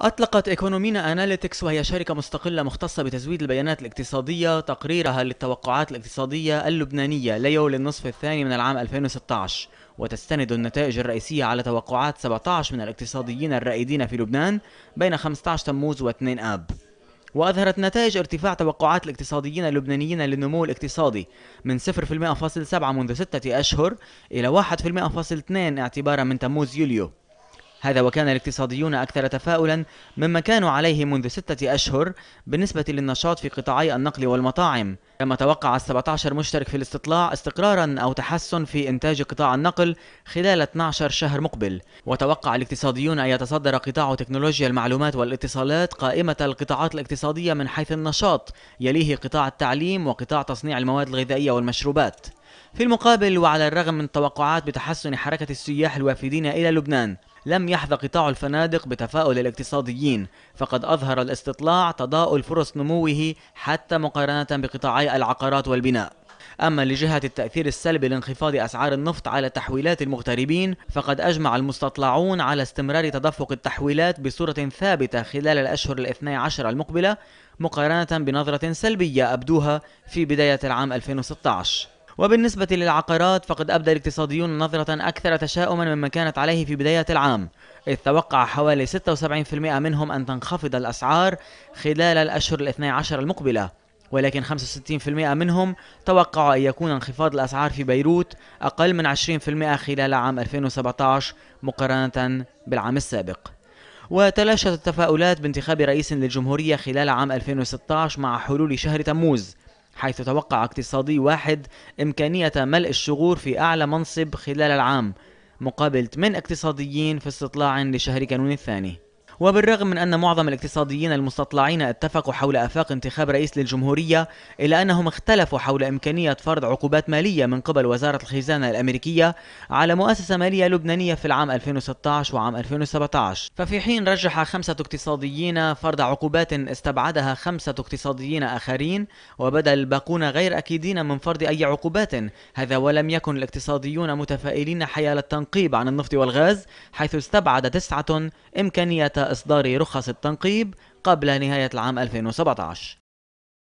أطلقت إيكونومينا أناليتكس وهي شركة مستقلة مختصة بتزويد البيانات الاقتصادية تقريرها للتوقعات الاقتصادية اللبنانية ليو للنصف الثاني من العام 2016 وتستند النتائج الرئيسية على توقعات 17 من الاقتصاديين الرائدين في لبنان بين 15 تموز و2 آب وأظهرت نتائج ارتفاع توقعات الاقتصاديين اللبنانيين للنمو الاقتصادي من 0.7 منذ ستة أشهر إلى 1.2 اعتبارا من تموز يوليو هذا وكان الاقتصاديون أكثر تفاؤلا مما كانوا عليه منذ ستة أشهر بالنسبة للنشاط في قطاعي النقل والمطاعم كما توقع ال17 مشترك في الاستطلاع استقرارا أو تحسن في إنتاج قطاع النقل خلال 12 شهر مقبل وتوقع الاقتصاديون أن يتصدر قطاع تكنولوجيا المعلومات والاتصالات قائمة القطاعات الاقتصادية من حيث النشاط يليه قطاع التعليم وقطاع تصنيع المواد الغذائية والمشروبات في المقابل وعلى الرغم من التوقعات بتحسن حركة السياح الوافدين إلى لبنان لم يحظى قطاع الفنادق بتفاؤل الاقتصاديين فقد أظهر الاستطلاع تضاؤل فرص نموه حتى مقارنة بقطاعي العقارات والبناء أما لجهة التأثير السلبي لانخفاض أسعار النفط على تحويلات المغتربين فقد أجمع المستطلعون على استمرار تدفق التحويلات بصورة ثابتة خلال الأشهر الاثني عشر المقبلة مقارنة بنظرة سلبية أبدوها في بداية العام 2016 وبالنسبة للعقارات فقد أبدى الاقتصاديون نظرة أكثر تشاؤما مما كانت عليه في بداية العام إذ توقع حوالي 76% منهم أن تنخفض الأسعار خلال الأشهر الاثني عشر المقبلة ولكن 65% منهم توقعوا أن يكون انخفاض الأسعار في بيروت أقل من 20% خلال عام 2017 مقارنة بالعام السابق وتلاشت التفاؤلات بانتخاب رئيس للجمهورية خلال عام 2016 مع حلول شهر تموز حيث توقع اقتصادي واحد إمكانية ملء الشغور في أعلى منصب خلال العام مقابل 8 اقتصاديين في استطلاع لشهر كانون الثاني وبالرغم من أن معظم الاقتصاديين المستطلعين اتفقوا حول آفاق انتخاب رئيس للجمهورية إلا أنهم اختلفوا حول إمكانية فرض عقوبات مالية من قبل وزارة الخزانة الأمريكية على مؤسسة مالية لبنانية في العام 2016 وعام 2017 ففي حين رجح خمسة اقتصاديين فرض عقوبات استبعدها خمسة اقتصاديين آخرين وبدا الباقون غير أكيدين من فرض أي عقوبات هذا ولم يكن الاقتصاديون متفائلين حيال التنقيب عن النفط والغاز حيث استبعد تسعة إمكانية إصدار رخص التنقيب قبل نهاية العام 2017